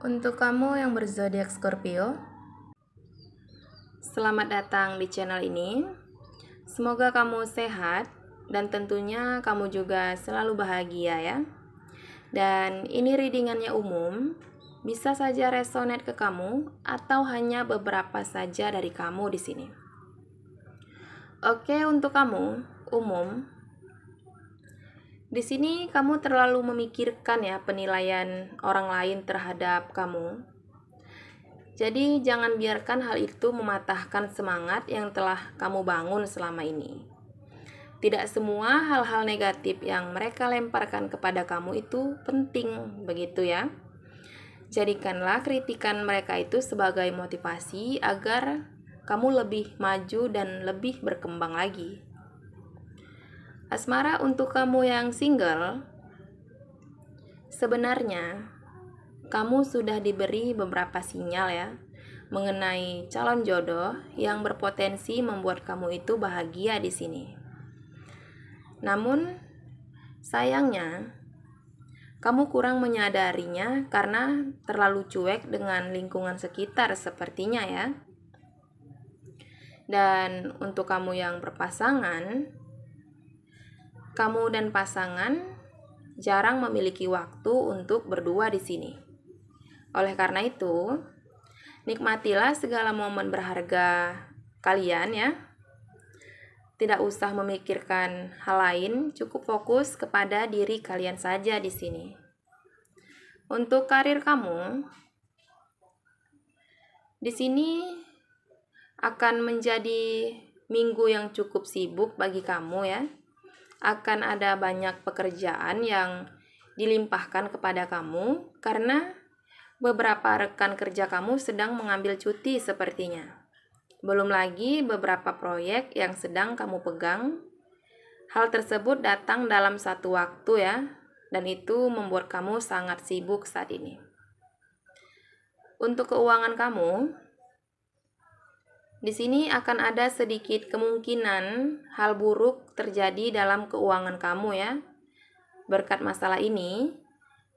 Untuk kamu yang berzodiak Scorpio, selamat datang di channel ini. Semoga kamu sehat dan tentunya kamu juga selalu bahagia ya. Dan ini readingannya umum, bisa saja resonate ke kamu atau hanya beberapa saja dari kamu di sini. Oke, untuk kamu umum, di sini kamu terlalu memikirkan ya penilaian orang lain terhadap kamu. Jadi jangan biarkan hal itu mematahkan semangat yang telah kamu bangun selama ini. Tidak semua hal-hal negatif yang mereka lemparkan kepada kamu itu penting, begitu ya. Jadikanlah kritikan mereka itu sebagai motivasi agar kamu lebih maju dan lebih berkembang lagi. Asmara untuk kamu yang single, sebenarnya kamu sudah diberi beberapa sinyal ya mengenai calon jodoh yang berpotensi membuat kamu itu bahagia di sini. Namun sayangnya kamu kurang menyadarinya karena terlalu cuek dengan lingkungan sekitar sepertinya ya. Dan untuk kamu yang berpasangan, kamu dan pasangan jarang memiliki waktu untuk berdua di sini. Oleh karena itu, nikmatilah segala momen berharga kalian ya. Tidak usah memikirkan hal lain, cukup fokus kepada diri kalian saja di sini. Untuk karir kamu, di sini akan menjadi minggu yang cukup sibuk bagi kamu ya akan ada banyak pekerjaan yang dilimpahkan kepada kamu karena beberapa rekan kerja kamu sedang mengambil cuti sepertinya. Belum lagi beberapa proyek yang sedang kamu pegang. Hal tersebut datang dalam satu waktu ya, dan itu membuat kamu sangat sibuk saat ini. Untuk keuangan kamu, di sini akan ada sedikit kemungkinan hal buruk terjadi dalam keuangan kamu ya. Berkat masalah ini,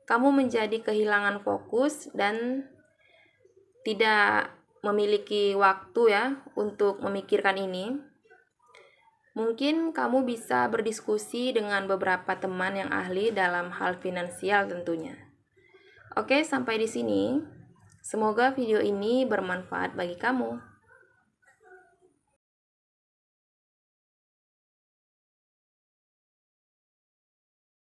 kamu menjadi kehilangan fokus dan tidak memiliki waktu ya untuk memikirkan ini. Mungkin kamu bisa berdiskusi dengan beberapa teman yang ahli dalam hal finansial tentunya. Oke, sampai di sini. Semoga video ini bermanfaat bagi kamu.